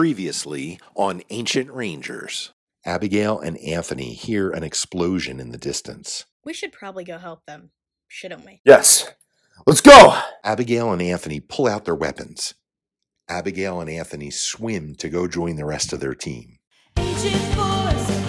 Previously on Ancient Rangers, Abigail and Anthony hear an explosion in the distance. We should probably go help them, shouldn't we? Yes. Let's go! Abigail and Anthony pull out their weapons. Abigail and Anthony swim to go join the rest of their team. Ancient force.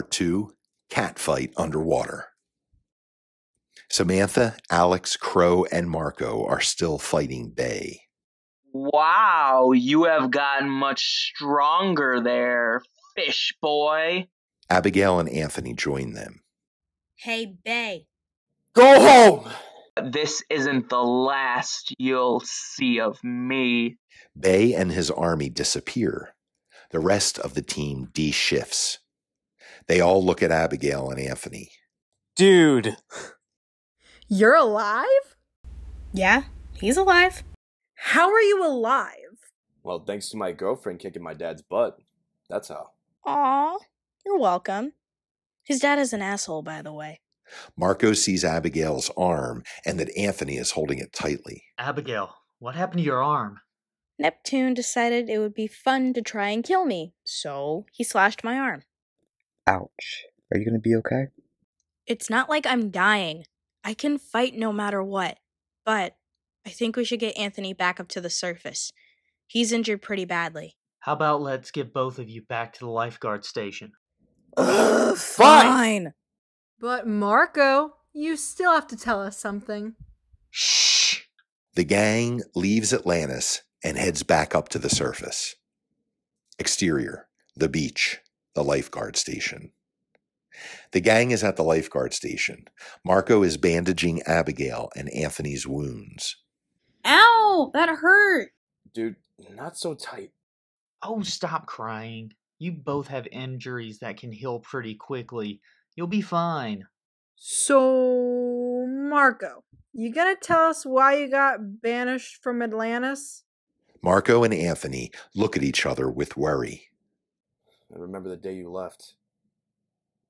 Part 2 Catfight Underwater. Samantha, Alex, Crow, and Marco are still fighting Bay. Wow, you have gotten much stronger there, fish boy. Abigail and Anthony join them. Hey, Bay. Go home! This isn't the last you'll see of me. Bay and his army disappear. The rest of the team de shifts. They all look at Abigail and Anthony. Dude. You're alive? Yeah, he's alive. How are you alive? Well, thanks to my girlfriend kicking my dad's butt. That's how. Aw, you're welcome. His dad is an asshole, by the way. Marco sees Abigail's arm and that Anthony is holding it tightly. Abigail, what happened to your arm? Neptune decided it would be fun to try and kill me, so he slashed my arm. Ouch. Are you going to be okay? It's not like I'm dying. I can fight no matter what. But I think we should get Anthony back up to the surface. He's injured pretty badly. How about let's get both of you back to the lifeguard station? Ugh, fine. fine. But Marco, you still have to tell us something. Shh. The gang leaves Atlantis and heads back up to the surface. Exterior, the beach the lifeguard station. The gang is at the lifeguard station. Marco is bandaging Abigail and Anthony's wounds. Ow, that hurt. Dude, not so tight. Oh, stop crying. You both have injuries that can heal pretty quickly. You'll be fine. So, Marco, you gonna tell us why you got banished from Atlantis? Marco and Anthony look at each other with worry. I remember the day you left.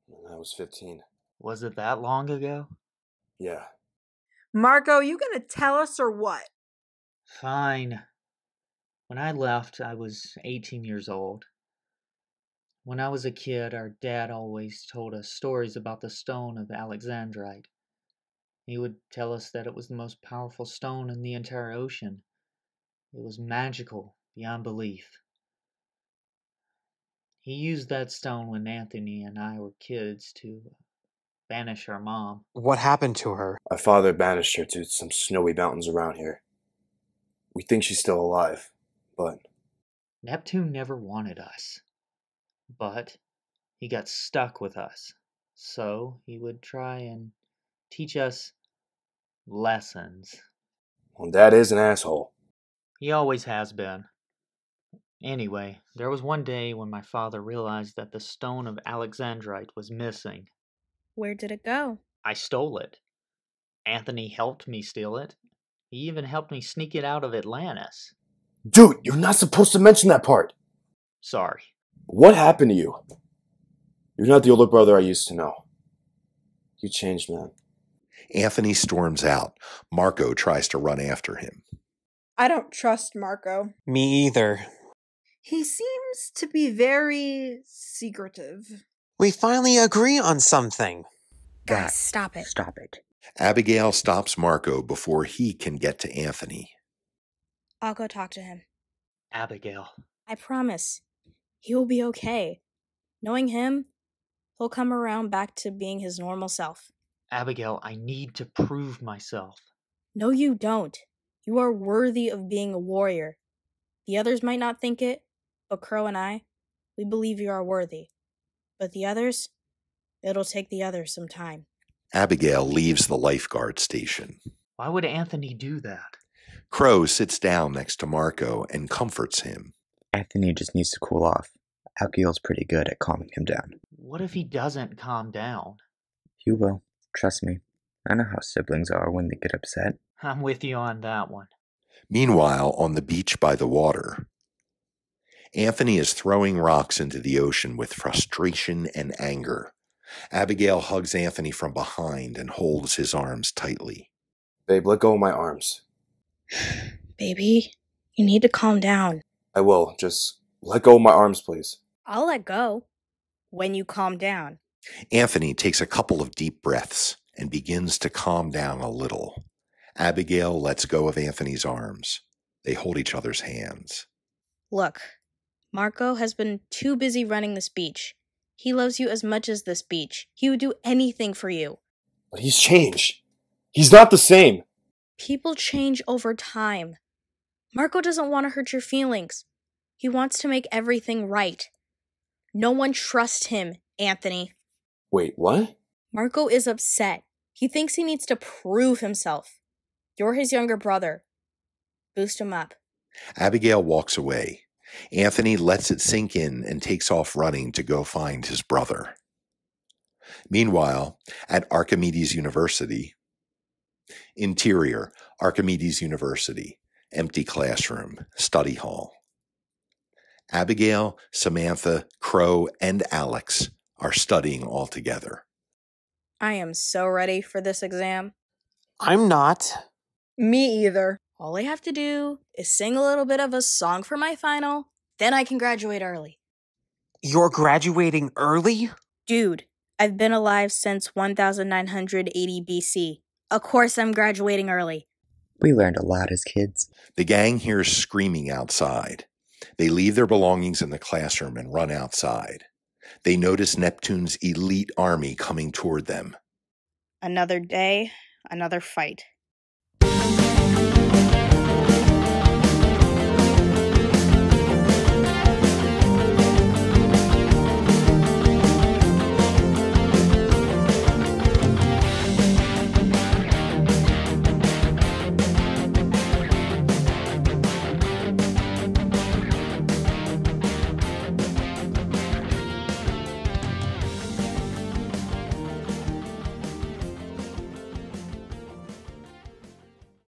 When I was 15. Was it that long ago? Yeah. Marco, you gonna tell us or what? Fine. When I left, I was 18 years old. When I was a kid, our dad always told us stories about the stone of Alexandrite. He would tell us that it was the most powerful stone in the entire ocean. It was magical beyond belief he used that stone when Anthony and I were kids to banish our mom. What happened to her? My father banished her to some snowy mountains around here. We think she's still alive, but. Neptune never wanted us. But he got stuck with us. So he would try and teach us lessons. Well, Dad is an asshole. He always has been. Anyway, there was one day when my father realized that the stone of Alexandrite was missing. Where did it go? I stole it. Anthony helped me steal it. He even helped me sneak it out of Atlantis. Dude, you're not supposed to mention that part. Sorry. What happened to you? You're not the older brother I used to know. You changed, man. Anthony storms out. Marco tries to run after him. I don't trust Marco. Me either. He seems to be very secretive. We finally agree on something. Guys, that, stop it. Stop it. Abigail stops Marco before he can get to Anthony. I'll go talk to him. Abigail. I promise. He will be okay. Knowing him, he'll come around back to being his normal self. Abigail, I need to prove myself. No, you don't. You are worthy of being a warrior. The others might not think it, but Crow and I, we believe you are worthy. But the others, it'll take the others some time. Abigail leaves the lifeguard station. Why would Anthony do that? Crow sits down next to Marco and comforts him. Anthony just needs to cool off. Abigail's pretty good at calming him down. What if he doesn't calm down? He will. Trust me. I know how siblings are when they get upset. I'm with you on that one. Meanwhile, on the beach by the water, Anthony is throwing rocks into the ocean with frustration and anger. Abigail hugs Anthony from behind and holds his arms tightly. Babe, let go of my arms. Baby, you need to calm down. I will. Just let go of my arms, please. I'll let go when you calm down. Anthony takes a couple of deep breaths and begins to calm down a little. Abigail lets go of Anthony's arms. They hold each other's hands. Look, Marco has been too busy running this beach. He loves you as much as this beach. He would do anything for you. But he's changed. He's not the same. People change over time. Marco doesn't want to hurt your feelings. He wants to make everything right. No one trusts him, Anthony. Wait, what? Marco is upset. He thinks he needs to prove himself. You're his younger brother. Boost him up. Abigail walks away, Anthony lets it sink in and takes off running to go find his brother. Meanwhile, at Archimedes University, interior, Archimedes University, empty classroom, study hall. Abigail, Samantha, Crow, and Alex are studying all together. I am so ready for this exam. I'm not. Me either. All I have to do is sing a little bit of a song for my final, then I can graduate early. You're graduating early? Dude, I've been alive since 1980 BC. Of course, I'm graduating early. We learned a lot as kids. The gang hears screaming outside. They leave their belongings in the classroom and run outside. They notice Neptune's elite army coming toward them. Another day, another fight.